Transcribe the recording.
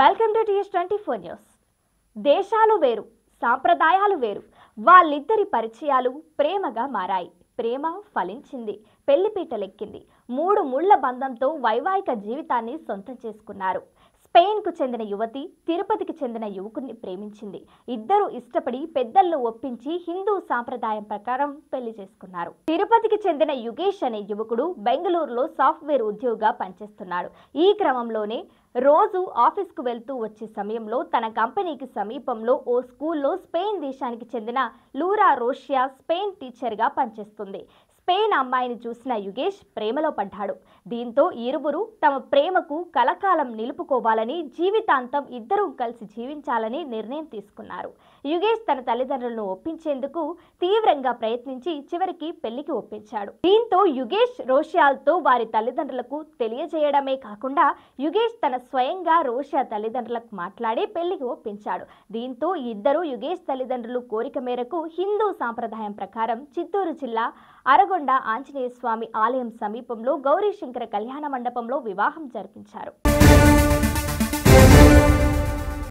welcome to TS twenty four news దేశాలు వేరు సాంప్రదాయాలు వేరు వాళ్ళిద్దరి పరిచయాలు ప్రేమగా మారాయి ప్రేమ ఫలించింది పెళ్లిపీటలెక్కింది మూడు ముళ్ల బంధంతో వైవాహిక జీవితాన్ని సొంతం చేసుకున్నారు స్పెయిన్కు చెందిన యువతి తిరుపతికి చెందిన యువకుని ప్రేమించింది ఇద్దరు ఇష్టపడి పెద్దలను ఒప్పించి హిందూ సాంప్రదాయం ప్రకారం పెళ్లి చేసుకున్నారు తిరుపతికి చెందిన యుగేష్ అనే యువకుడు బెంగళూరులో సాఫ్ట్వేర్ ఉద్యోగిగా పనిచేస్తున్నాడు ఈ క్రమంలోనే రోజు ఆఫీస్కు వెళ్తూ వచ్చే సమయంలో తన కంపెనీకి సమీపంలో ఓ స్కూల్లో స్పెయిన్ దేశానికి చెందిన లూరా రోషియా స్పెయిన్ టీచర్గా పనిచేస్తుంది పేన అమ్మాయిని చూసిన యుగేష్ ప్రేమలో పడ్డాడు దీంతో ఇరువురు తమ ప్రేమకు కలకాలం నిలుపుకోవాలని జీవితాంతం ఇద్దరూ కలిసి జీవించాలని నిర్ణయం తీసుకున్నారు యుగేష్ తన తల్లిదండ్రులను ఒప్పించేందుకు తీవ్రంగా ప్రయత్నించి చివరికి పెళ్లికి ఒప్పించాడు దీంతో యుగేష్ రోషియాల్తో వారి తల్లిదండ్రులకు తెలియజేయడమే కాకుండా యుగేష్ తన స్వయంగా రోషియా తల్లిదండ్రులకు మాట్లాడి పెళ్లికి ఒప్పించాడు దీంతో ఇద్దరు యుగేష్ తల్లిదండ్రులు కోరిక మేరకు హిందూ సాంప్రదాయం ప్రకారం చిత్తూరు జిల్లా అరగొండ ఆంజనేయ స్వామి ఆలయం సమీపంలో గౌరీశంకర కళ్యాణ మండపంలో వివాహం జరిపించారు